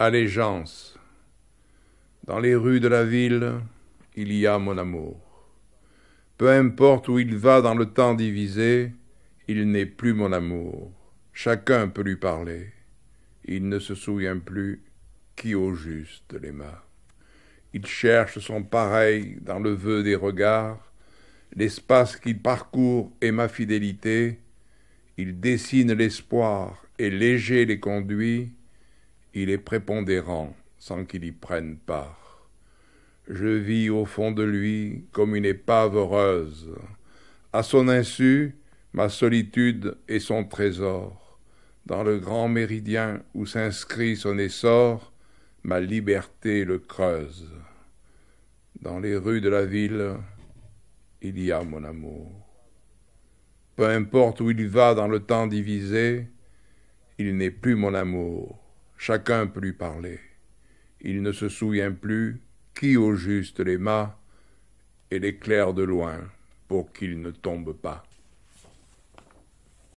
allégeance. Dans les rues de la ville, il y a mon amour. Peu importe où il va dans le temps divisé, il n'est plus mon amour. Chacun peut lui parler. Il ne se souvient plus qui au juste l'aima. Il cherche son pareil dans le vœu des regards, l'espace qu'il parcourt est ma fidélité. Il dessine l'espoir et léger les conduits il est prépondérant sans qu'il y prenne part. Je vis au fond de lui comme une épave heureuse. À son insu, ma solitude est son trésor. Dans le grand méridien où s'inscrit son essor, ma liberté le creuse. Dans les rues de la ville, il y a mon amour. Peu importe où il va dans le temps divisé, il n'est plus mon amour chacun peut lui parler. Il ne se souvient plus qui au juste l'aima et l'éclaire de loin pour qu'il ne tombe pas.